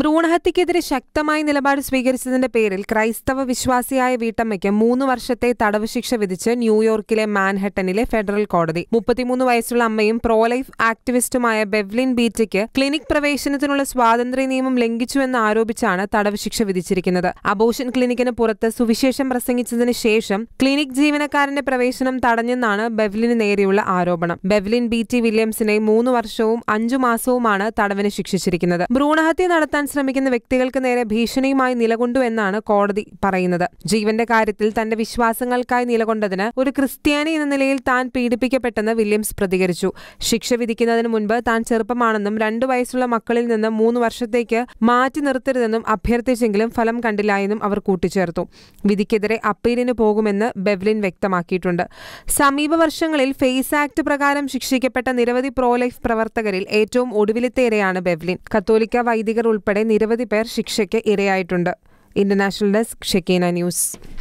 ഭ്രൂണഹത്യക്കെതിരെ ശക്തമായ നിലപാട് സ്വീകരിച്ചതിന്റെ പേരിൽ ക്രൈസ്തവ വിശ്വാസിയായ വീട്ടമ്മയ്ക്ക് മൂന്ന് വർഷത്തെ തടവ് ശിക്ഷ വിധിച്ച് ന്യൂയോർക്കിലെ മാൻഹട്ടനിലെ ഫെഡറൽ കോടതി മുപ്പത്തിമൂന്ന് വയസ്സുള്ള അമ്മയും പ്രോലൈഫ് ആക്ടിവിസ്റ്റുമായ ബെവ്ലിൻ ബീറ്റയ്ക്ക് ക്ലിനിക് പ്രവേശനത്തിനുള്ള സ്വാതന്ത്ര്യ നിയമം ലംഘിച്ചുവെന്ന് ആരോപിച്ചാണ് തടവ് ശിക്ഷ വിധിച്ചിരിക്കുന്നത് അബോഷൻ ക്ലിനിക്കിന് പുറത്ത് സുവിശേഷം പ്രസംഗിച്ചതിന് ശേഷം ക്ലിനിക് ജീവനക്കാരന്റെ പ്രവേശനം തടഞ്ഞെന്നാണ് ബെവ്ലിന് നേരെയുള്ള ആരോപണം ബെവ്ലിൻ ബീറ്റി വില്യംസിനെ മൂന്ന് വർഷവും അഞ്ചു മാസവുമാണ് തടവിന് ശിക്ഷിച്ചിരിക്കുന്നത് ഭ്രൂണഹത്യ നടത്താൻ കൊല്ലാൻ ശ്രമിക്കുന്ന വ്യക്തികൾക്ക് നേരെ ഭീഷണിയുമായി നിലകൊണ്ടുവെന്നാണ് കോടതി പറയുന്നത് ജീവന്റെ കാര്യത്തിൽ തന്റെ വിശ്വാസങ്ങൾക്കായി നിലകൊണ്ടതിന് ഒരു ക്രിസ്ത്യാനി എന്ന നിലയിൽ താൻ പീഡിപ്പിക്കപ്പെട്ടെന്ന് വില്യംസ് പ്രതികരിച്ചു ശിക്ഷ വിധിക്കുന്നതിന് മുൻപ് താൻ ചെറുപ്പമാണെന്നും രണ്ടു വയസ്സുള്ള മക്കളിൽ നിന്ന് മൂന്ന് വർഷത്തേക്ക് മാറ്റി നിർത്തരുതെന്നും അഭ്യർത്ഥിച്ചെങ്കിലും ഫലം കണ്ടില്ല എന്നും അവർ കൂട്ടിച്ചേർത്തു വിധിക്കെതിരെ അപ്പീലിന് പോകുമെന്ന് ബെവ്ലിൻ വ്യക്തമാക്കിയിട്ടുണ്ട് സമീപ വർഷങ്ങളിൽ ഫേസ് ആക്ട് പ്രകാരം ശിക്ഷിക്കപ്പെട്ട നിരവധി പ്രോലൈഫ് പ്രവർത്തകരിൽ ഏറ്റവും ഒടുവിലത്തേരെയാണ് ബെവ്ലിൻ കത്തോലിക്ക വൈദികർ ഉൾപ്പെടെ ഉൾപ്പെടെ നിരവധി പേർ ശിക്ഷയ്ക്ക് ഇരയായിട്ടുണ്ട് ഇന്റർനാഷണൽ ഡെസ്ക് ഷെക്കീന ന്യൂസ്